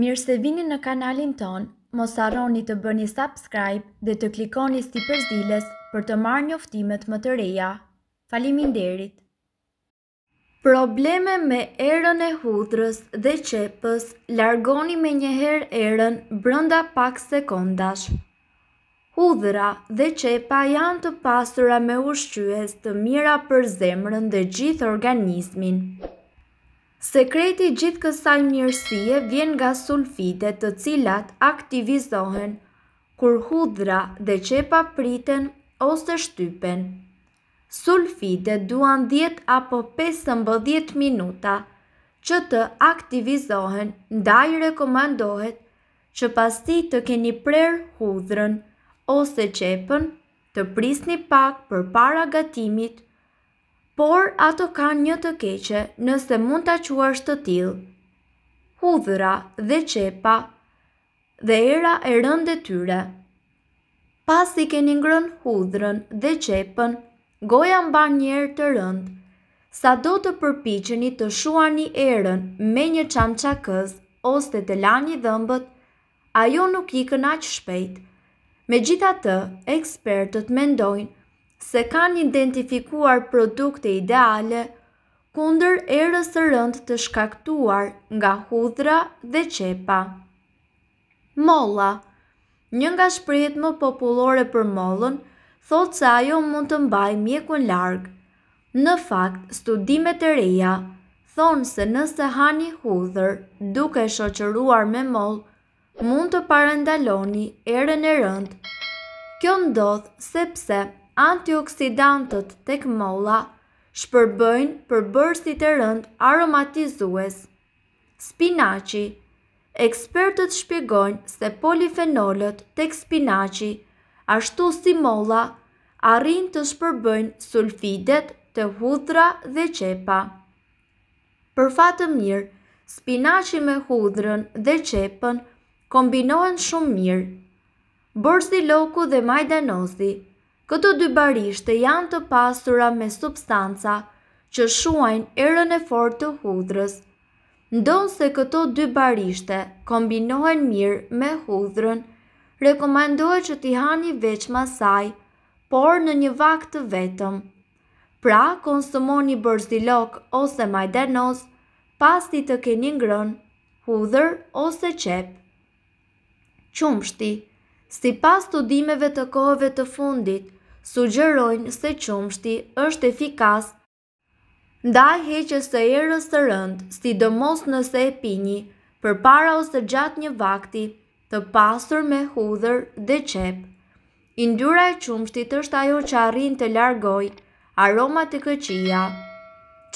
Mirë se vini në kanalin ton, mos arroni të bëni subscribe dhe të klikoni sti përzilës për të marrë një më të reja. Falimin derit! Probleme me erën e hudrës dhe qepës largoni me njëher erën brënda pak sekondash. Hudra dhe qepa janë të pasura me ushqyës të mira për zemrën dhe gjithë organismin. Sekreti gjithë kësaj mirësie vjen nga sulfidet të cilat aktivizohen kur hudra dhe qepa priten ose shtypen. Sulfidet duan 10 apo 15 minuta që të aktivizohen, ndaj rekomandohet që ti të keni prerë hudrën ose qepën të prisni pak për para gatimit të por ato kanë një të keqe nëse mund të quash të tilë. Hudhëra dhe qepa dhe era e rënde tyre. Pas i keni ngrën hudhërën dhe qepën, goja mba njerë të rëndë. Sa do të përpicheni të shuani erën me një qamqa këz ose të lani dhëmbët, ajo nuk i këna që shpejt. Me gjitha të, ekspertët mendojnë se kanë identifikuar produkte ideale kunder erës së rënd të shkaktuar nga hudra dhe qepa. Molla Një nga shprejt më populore për mollën, thot se ajo mund të mbaj mjekun largë. Në fakt, studimet e reja thonë se nëse hani hudhër duke shoqëruar me mollë mund të parandaloni erën e rënd. Kjo ndodh sepse antioksidantët tek molla shpërbëjnë për bërstit e rënd aromatizues. Spinaci Ekspertët shpjegojnë se polifenolët tek spinaci, ashtu si molla, arrin të shpërbëjnë sulfidet të hudra dhe qepa. Për fatë mirë, spinaci me hudrën dhe qepën kombinohen shumë mirë. Borsi loku dhe majdanosi – Këto dy barishte janë të pasura me substanca që shuajnë erën e fort të hudrës. Ndonë se këto dy barishte kombinohen mirë me hudrën, rekomendohet që t'i hani veç masaj, por në një vakt të vetëm. Pra, konsumoni bërzilok ose majdenos, t'i të keni ngrën, hudrë ose qep. Qumshti Qumshti Si pas të dimeve të kohëve të fundit, sugjerojnë se qumshti është efikas. Ndaj heqës të erës të rënd, si domos nëse e pini, për para ose gjatë një vakti, të pasur me hudhër dhe qep. Indyra e qumshtit është ajo që arrin të largoj, aroma të këqia,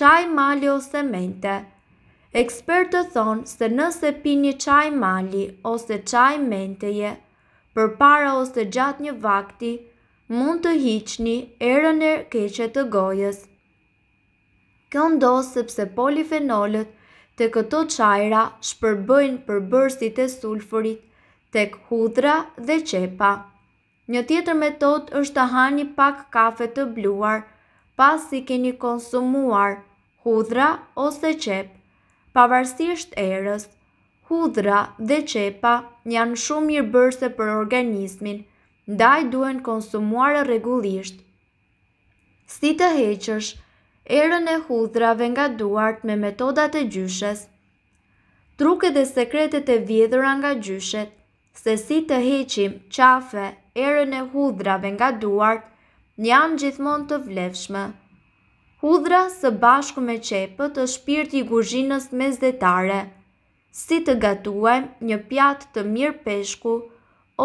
qaj mali ose mente. Ekspertë thonë se nëse pini qaj mali ose qaj menteje, për para ose gjatë një vakti, mund të hiqni erën e keqe të gojës. Këndo sepse polifenolët të këto qajra shpërbëjnë përbërsit e sulfurit, tek hudra dhe qepa. Një tjetër metod është të hani pak kafe të bluar, pas si keni konsumuar hudra ose qep, pavarësisht erës hudra dhe qepa janë shumë mirë bërse për organismin, ndaj duhen konsumuar regullisht. Si të heqësh, erën e hudrave nga duart me metodat e gjyshes. Truke dhe sekretet e vjedhura nga gjyshet, se si të heqim qafe, erën e hudrave nga duart, janë gjithmonë të vlefshme. Hudra së bashku me qepët është shpirti i guzhinës mesdetare – si të gatuajmë një pjatë të mirë peshku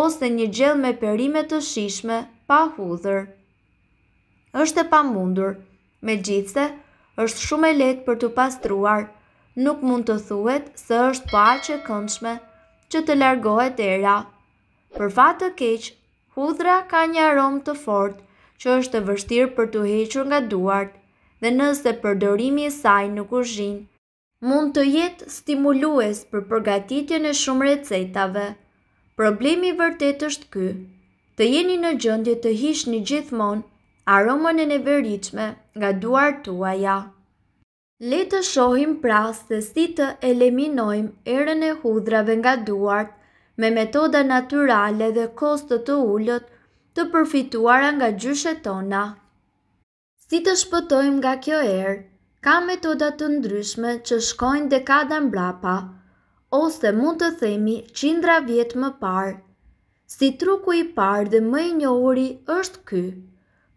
ose një gjell me perime të shishme pa hudhër. Êshtë e pa mundur, me gjithse, është shumë e letë për të pastruar, nuk mund të thuet se është pa po që këndshme që të largohet era. Për fatë të keqë, hudhra ka një aromë të fort që është të vështirë për të hequr nga duart dhe nëse përdorimi i saj nuk u zhinë, mund të jetë stimulues për përgatitjen e shumë recetave. Problemi vërtet është ky. Të jeni në gjendje të hiqni gjithmonë aromën e neveritshme nga duart tuaja. Le të shohim pra se si të eliminojmë erën e hudhrave nga duart me metoda natyrale dhe kosto të ulët të përfituara nga gjyshet tona. Si të shpëtojmë nga kjo erë, ka metodat të ndryshme që shkojnë dekada mbrapa, ose mund të themi qindra vjetë më parë. Si truku i parë dhe më i njohuri është ky,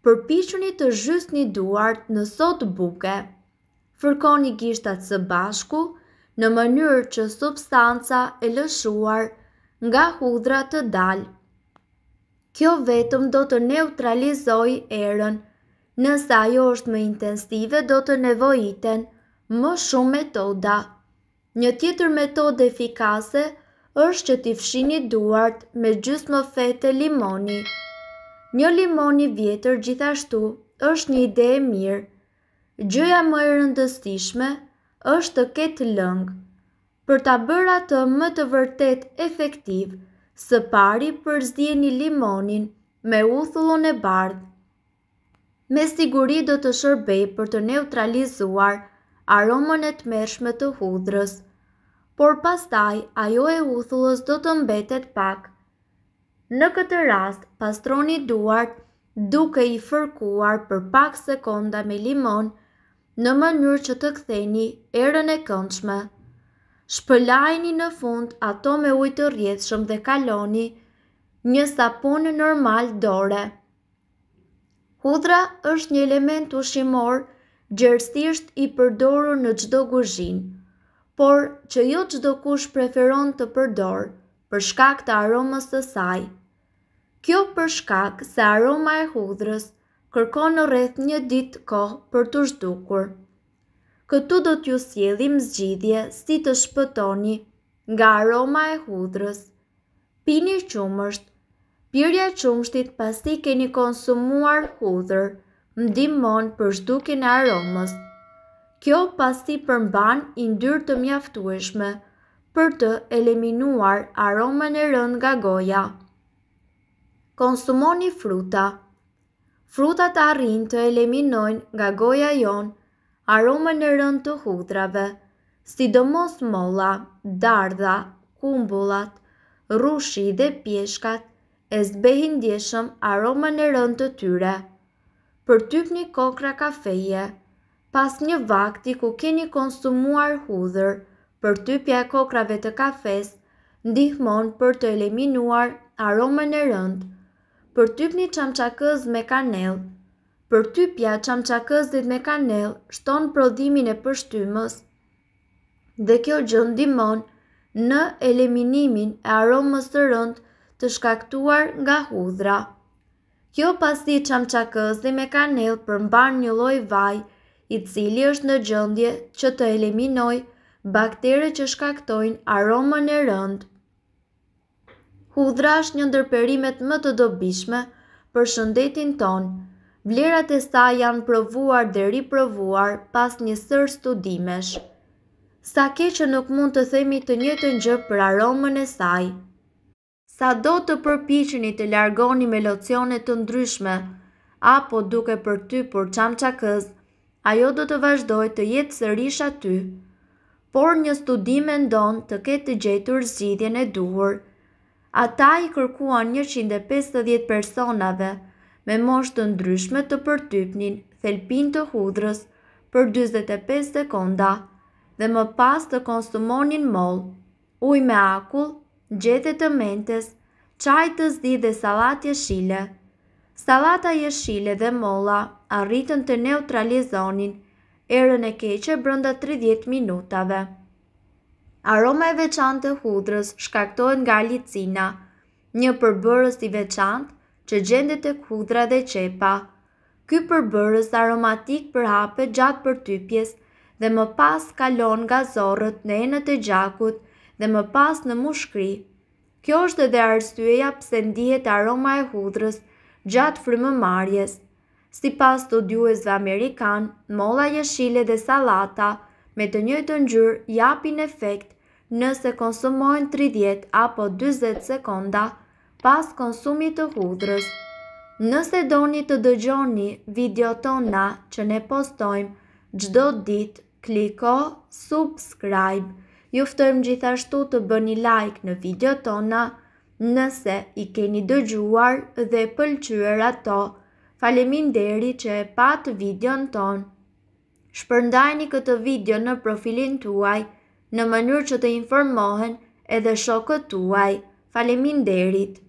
përpishuni të zhys një duart në sot buke. Fërkoni gishtat së bashku në mënyrë që substanca e lëshuar nga hudra të dalë. Kjo vetëm do të neutralizoj erën, Nësa ajo është më intensive, do të nevojiten më shumë metoda. Një tjetër metode efikase është që t'i fshini duart me gjysë më fete limoni. Një limoni vjetër gjithashtu është një ide e mirë. Gjëja më e rëndësishme është të ketë lëngë. Për ta bërë atë më të vërtet efektiv, së pari një limonin me uthullon e bardhë me siguri do të shërbej për të neutralizuar aromën e të mershme të hudrës, por pastaj ajo e uthullës do të mbetet pak. Në këtë rast, pastroni duart duke i fërkuar për pak sekonda me limon në mënyrë që të ktheni erën e këndshme. Shpëlajni në fund ato me ujtë rjetëshëm dhe kaloni një saponë normal dore. Hudra është një element ushqimor gjerstisht i përdoru në gjdo guzhin, por që jo gjdo kush preferon të përdor për shkak të aromës të saj. Kjo për shkak se aroma e hudrës kërkon në rreth një ditë kohë për të zhdukur. Këtu do t'ju sjellim zgjidhje si të shpëtoni nga aroma e hudrës. Pini qumësht Pyrja e qumshtit pasi keni konsumuar hudhër, ndimon për shtukin e aromës. Kjo pasi përmban i ndyrë të mjaftueshme për të eliminuar aromën e rënd nga goja. Konsumoni fruta Fruta të arrin të eliminojnë nga goja jonë aromën e rënd të hudrave, sidomos molla, dardha, kumbullat, rushi dhe pjeshkat, e zbehin djeshëm aroma në rënd të tyre. Për typ një kokra kafeje, pas një vakti ku keni konsumuar hudhër, për typja e kokrave të kafes, ndihmon për të eliminuar aroma në rënd, për typ një qamqakëz me kanel, për typja qamqakëzit me kanel, shton prodhimin e përshtymës, dhe kjo gjëndimon në eliminimin e aromës të rëndë, të shkaktuar nga hudhra. Kjo pasi qamqakës dhe me kanel për mbar një loj vaj, i cili është në gjëndje që të eliminoj bakteri që shkaktojnë aromën e rëndë. Hudhra është një ndërperimet më të dobishme për shëndetin tonë, vlerat e sa janë provuar dhe riprovuar pas një sër studimesh. Sa ke që nuk mund të themi të njëtë gjë për aromën e sajë, sa do të përpishin i të largoni me locionet të ndryshme, apo duke për ty për qam qakës, ajo do të vazhdoj të jetë sërish aty. Por një studim e ndonë të ketë të gjetur zgjidhjen e duhur. Ata i kërkuan 150 personave me moshtë të ndryshme të përtypnin thelpin të hudrës për 25 sekonda dhe më pas të konsumonin mol, uj me akull gjethet të mentës, qaj të zdi dhe salat jeshile. Salata jeshile dhe molla arritën të neutralizonin, erën e keqe brënda 30 minutave. Aroma e veçant të hudrës shkaktohen nga alicina, një përbërës i veçant që gjendet e kudra dhe qepa. Ky përbërës aromatik për hape gjatë për typjes dhe më pas kalon nga zorët në enët e gjakut dhe më pas në mushkri. Kjo është edhe arsyeja pse ndihet aroma e hudrës gjatë frymëmarrjes. Si pas të Amerikan, molla jeshile dhe salata me të njëtë të njërë japin efekt nëse konsumojnë 30 apo 20 sekonda pas konsumit të hudrës. Nëse doni të dëgjoni video tona që ne postojmë gjdo dit, kliko subscribe juftojmë gjithashtu të bëni like në video tona nëse i keni dëgjuar dhe pëlqyër ato. Falemin deri që e patë video në tonë. Shpërndajni këtë video në profilin tuaj në mënyrë që të informohen edhe shokët tuaj. Falemin derit.